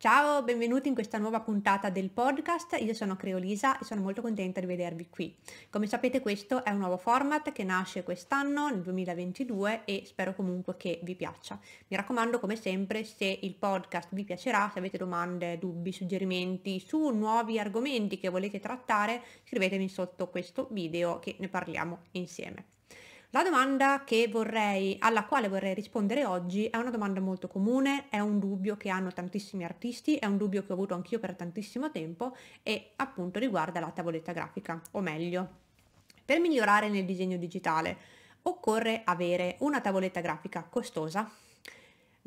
Ciao, benvenuti in questa nuova puntata del podcast. Io sono Creolisa e sono molto contenta di vedervi qui. Come sapete questo è un nuovo format che nasce quest'anno, nel 2022, e spero comunque che vi piaccia. Mi raccomando, come sempre, se il podcast vi piacerà, se avete domande, dubbi, suggerimenti su nuovi argomenti che volete trattare, scrivetemi sotto questo video che ne parliamo insieme. La domanda vorrei, alla quale vorrei rispondere oggi è una domanda molto comune, è un dubbio che hanno tantissimi artisti, è un dubbio che ho avuto anch'io per tantissimo tempo e appunto riguarda la tavoletta grafica, o meglio, per migliorare nel disegno digitale occorre avere una tavoletta grafica costosa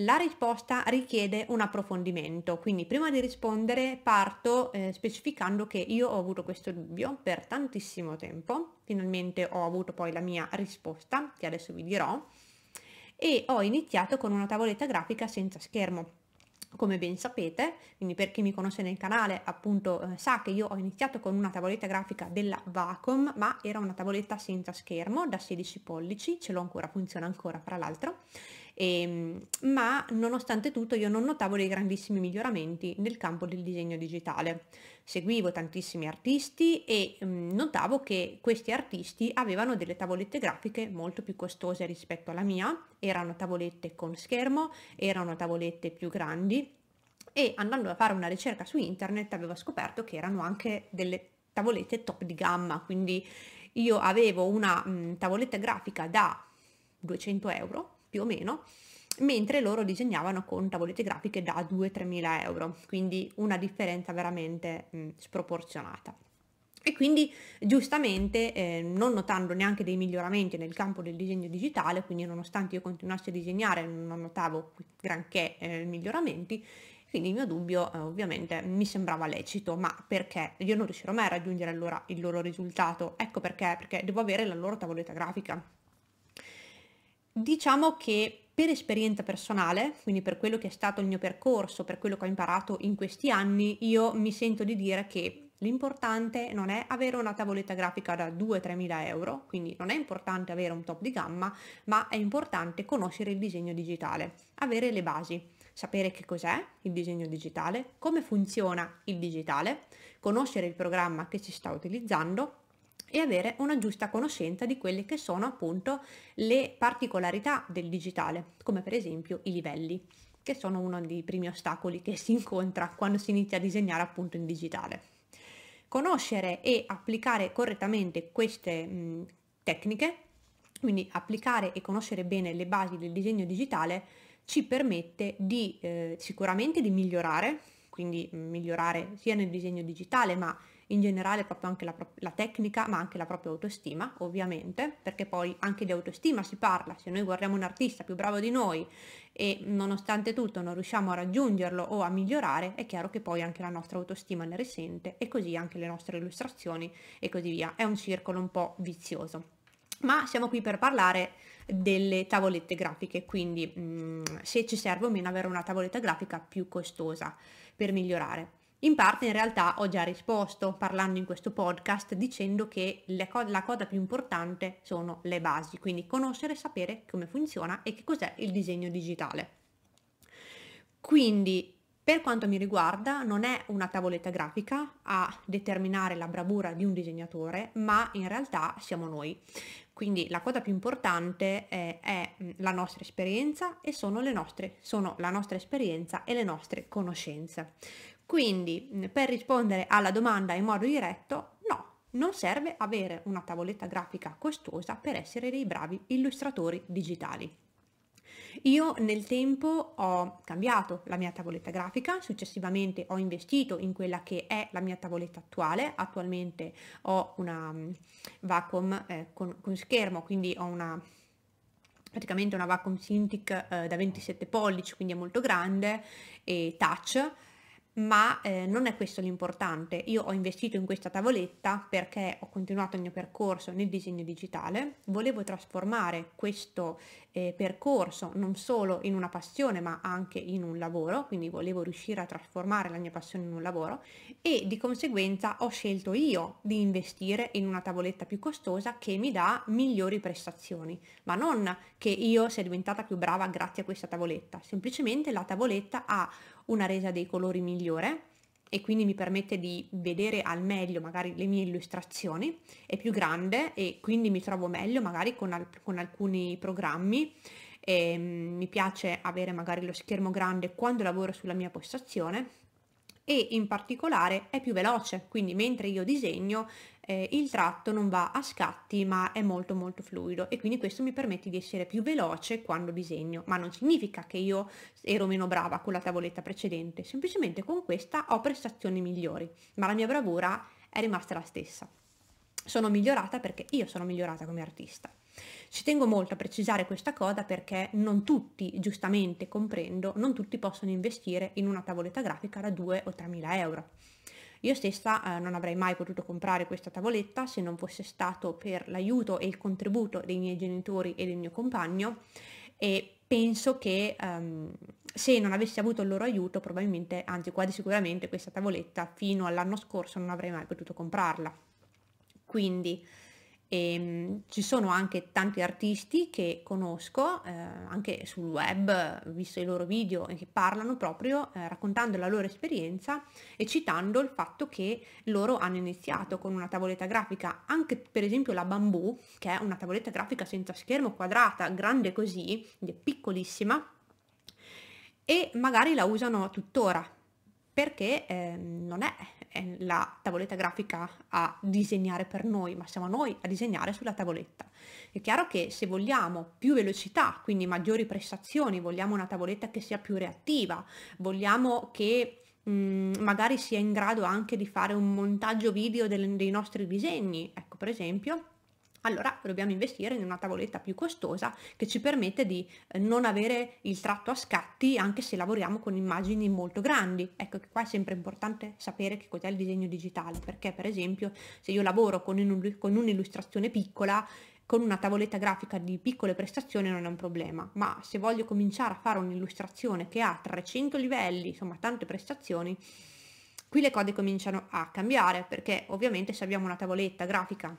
la risposta richiede un approfondimento, quindi prima di rispondere parto eh, specificando che io ho avuto questo dubbio per tantissimo tempo, finalmente ho avuto poi la mia risposta, che adesso vi dirò, e ho iniziato con una tavoletta grafica senza schermo. Come ben sapete, quindi per chi mi conosce nel canale appunto eh, sa che io ho iniziato con una tavoletta grafica della Vacom, ma era una tavoletta senza schermo da 16 pollici, ce l'ho ancora, funziona ancora fra l'altro, e, ehm, ma nonostante tutto io non notavo dei grandissimi miglioramenti nel campo del disegno digitale. Seguivo tantissimi artisti e mh, mm, notavo che questi artisti avevano delle tavolette grafiche molto più costose rispetto alla mia, erano tavolette con schermo, erano tavolette più grandi e andando a fare una ricerca su internet avevo scoperto che erano anche delle tavolette top di gamma, quindi io avevo una mh, mm, tavoletta grafica da 200 euro più o meno, mentre loro disegnavano con tavolette grafiche da 2-3 mila euro, quindi una differenza veramente mh, sproporzionata. E quindi giustamente, eh, non notando neanche dei miglioramenti nel campo del disegno digitale, quindi nonostante io continuassi a disegnare non notavo granché eh, miglioramenti, quindi il mio dubbio eh, ovviamente mi sembrava lecito, ma perché? Io non riuscirò mai a raggiungere allora il loro risultato, ecco perché, perché devo avere la loro tavoletta grafica, Diciamo che per esperienza personale, quindi per quello che è stato il mio percorso, per quello che ho imparato in questi anni, io mi sento di dire che L'importante non è avere una tavoletta grafica da 2-3 mila euro, quindi non è importante avere un top di gamma, ma è importante conoscere il disegno digitale, avere le basi, sapere che cos'è il disegno digitale, come funziona il digitale, conoscere il programma che si sta utilizzando e avere una giusta conoscenza di quelle che sono appunto le particolarità del digitale, come per esempio i livelli, che sono uno dei primi ostacoli che si incontra quando si inizia a disegnare appunto in digitale. Conoscere e applicare correttamente queste mh, tecniche, quindi applicare e conoscere bene le basi del disegno digitale, ci permette di eh, sicuramente di migliorare, quindi migliorare sia nel disegno digitale ma in generale proprio anche la, la, tecnica, ma anche la propria autostima, ovviamente, perché poi anche di autostima si parla, se noi guardiamo un artista più bravo di noi e nonostante tutto non riusciamo a raggiungerlo o a migliorare, è chiaro che poi anche la nostra autostima ne risente e così anche le nostre illustrazioni e così via. È un circolo un po' vizioso. Ma siamo qui per parlare delle tavolette grafiche, quindi mh, mm, se ci serve o meno avere una tavoletta grafica più costosa per migliorare. In parte in realtà ho già risposto parlando in questo podcast dicendo che co la cosa più importante sono le basi, quindi conoscere e sapere come funziona e che cos'è il disegno digitale. Quindi per quanto mi riguarda non è una tavoletta grafica a determinare la bravura di un disegnatore, ma in realtà siamo noi. Quindi la cosa più importante eh, è, è mm, la nostra esperienza e sono, nostre, sono la nostra esperienza e le nostre conoscenze. Quindi mm, per rispondere alla domanda in modo diretto, no, non serve avere una tavoletta grafica costosa per essere dei bravi illustratori digitali. Io nel tempo ho cambiato la mia tavoletta grafica, successivamente ho investito in quella che è la mia tavoletta attuale, attualmente ho una mm, vacuum eh, con, con schermo, quindi ho una praticamente una vacuum Cintiq eh, da 27 pollici, quindi è molto grande, e touch, ma eh, non è questo l'importante. Io ho investito in questa tavoletta perché ho continuato il mio percorso nel disegno digitale, volevo trasformare questo eh, percorso non solo in una passione ma anche in un lavoro, quindi volevo riuscire a trasformare la mia passione in un lavoro e di conseguenza ho scelto io di investire in una tavoletta più costosa che mi dà migliori prestazioni, ma non che io sia diventata più brava grazie a questa tavoletta, semplicemente la tavoletta ha una resa dei colori migliore e quindi mi permette di vedere al meglio magari le mie illustrazioni, è più grande e quindi mi trovo meglio magari con, al- con alcuni programmi e, ehm, mi piace avere magari lo schermo grande quando lavoro sulla mia postazione e in particolare è più veloce, quindi mentre io disegno eh, il tratto non va a scatti ma è molto molto fluido e quindi questo mi permette di essere più veloce quando disegno, ma non significa che io ero meno brava con la tavoletta precedente, semplicemente con questa ho prestazioni migliori, ma la mia bravura è rimasta la stessa. Sono migliorata perché io sono migliorata come artista. Ci tengo molto a precisare questa cosa perché non tutti, giustamente comprendo, non tutti possono investire in una tavoletta grafica da 2 o 3 mila euro. Io stessa eh, non avrei mai potuto comprare questa tavoletta se non fosse stato per l'aiuto e il contributo dei miei genitori e del mio compagno e penso che um, se non avessi avuto il loro aiuto probabilmente, anzi quasi sicuramente questa tavoletta fino all'anno scorso non avrei mai potuto comprarla. Quindi e ehm, ci sono anche tanti artisti che conosco eh, anche sul web, visto i loro video e che parlano proprio eh, raccontando la loro esperienza e citando il fatto che loro hanno iniziato con una tavoletta grafica, anche per esempio la bambù che è una tavoletta grafica senza schermo, quadrata, grande così, quindi piccolissima, e magari la usano tuttora perché eh, non è la tavoletta grafica a disegnare per noi, ma siamo noi a disegnare sulla tavoletta. È chiaro che se vogliamo più velocità, quindi maggiori prestazioni, vogliamo una tavoletta che sia più reattiva, vogliamo che mh, mm, magari sia in grado anche di fare un montaggio video del, dei nostri disegni, ecco per esempio, allora dobbiamo investire in una tavoletta più costosa che ci permette di eh, non avere il tratto a scatti anche se lavoriamo con immagini molto grandi. Ecco che qua è sempre importante sapere che cos'è il disegno digitale, perché per esempio se io lavoro con, un'illustrazione piccola, con una tavoletta grafica di piccole prestazioni non è un problema, ma se voglio cominciare a fare un'illustrazione che ha 300 livelli, insomma tante prestazioni, qui le cose cominciano a cambiare, perché ovviamente se abbiamo una tavoletta grafica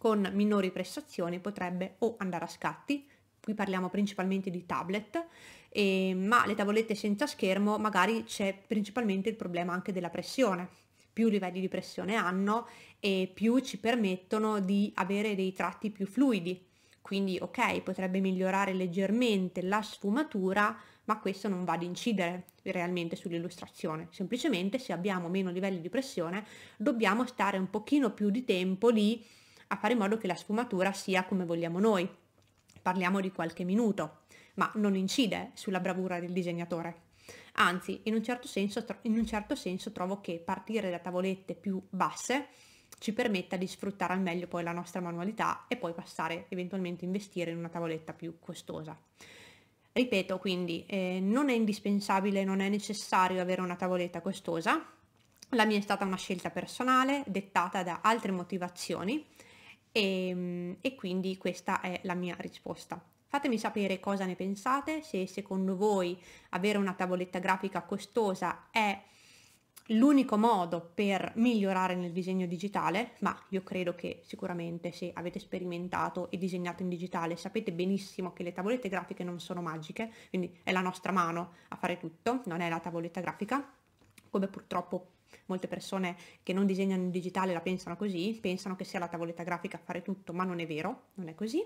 con minori prestazioni potrebbe o andare a scatti, qui parliamo principalmente di tablet, eh, ma le tavolette senza schermo magari c'è principalmente il problema anche della pressione. Più livelli di pressione hanno e più ci permettono di avere dei tratti più fluidi. Quindi ok, potrebbe migliorare leggermente la sfumatura, ma questo non va ad incidere realmente sull'illustrazione. Semplicemente se abbiamo meno livelli di pressione dobbiamo stare un pochino più di tempo lì a fare in modo che la sfumatura sia come vogliamo noi. Parliamo di qualche minuto, ma non incide sulla bravura del disegnatore. Anzi, in un certo senso, in un certo senso trovo che partire da tavolette più basse ci permetta di sfruttare al meglio poi la nostra manualità e poi passare eventualmente a investire in una tavoletta più costosa. Ripeto quindi, eh, non è indispensabile, non è necessario avere una tavoletta costosa, la mia è stata una scelta personale dettata da altre motivazioni e, ehm, e quindi questa è la mia risposta. Fatemi sapere cosa ne pensate, se secondo voi avere una tavoletta grafica costosa è l'unico modo per migliorare nel disegno digitale, ma io credo che sicuramente se avete sperimentato e disegnato in digitale sapete benissimo che le tavolette grafiche non sono magiche, quindi è la nostra mano a fare tutto, non è la tavoletta grafica, come purtroppo Molte persone che non disegnano in digitale la pensano così, pensano che sia la tavoletta grafica a fare tutto, ma non è vero, non è così.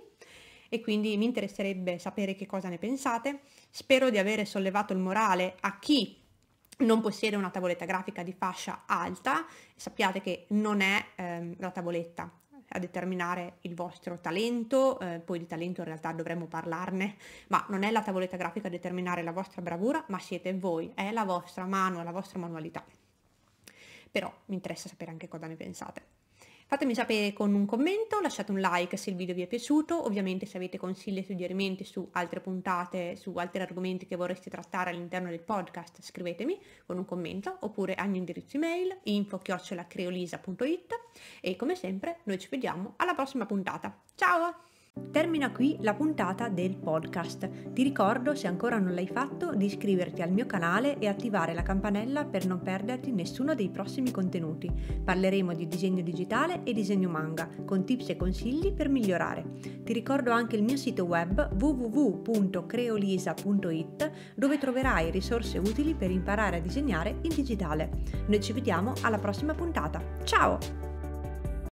E quindi mi interesserebbe sapere che cosa ne pensate. Spero di avere sollevato il morale a chi non possiede una tavoletta grafica di fascia alta, sappiate che non è ehm, la tavoletta a determinare il vostro talento, eh, poi di talento in realtà dovremmo parlarne, ma non è la tavoletta grafica a determinare la vostra bravura, ma siete voi, è la vostra mano, la vostra manualità però mi interessa sapere anche cosa ne pensate. Fatemi sapere con un commento, lasciate un like se il video vi è piaciuto, ovviamente se avete consigli e suggerimenti su altre puntate, su altri argomenti che vorreste trattare all'interno del podcast, scrivetemi con un commento oppure al mio indirizzo email info-creolisa.it e come sempre noi ci vediamo alla prossima puntata. Ciao! Termina qui la puntata del podcast. Ti ricordo, se ancora non l'hai fatto, di iscriverti al mio canale e attivare la campanella per non perderti nessuno dei prossimi contenuti. Parleremo di disegno digitale e disegno manga, con tips e consigli per migliorare. Ti ricordo anche il mio sito web www.creolisa.it dove troverai risorse utili per imparare a disegnare in digitale. Noi ci vediamo alla prossima puntata. Ciao!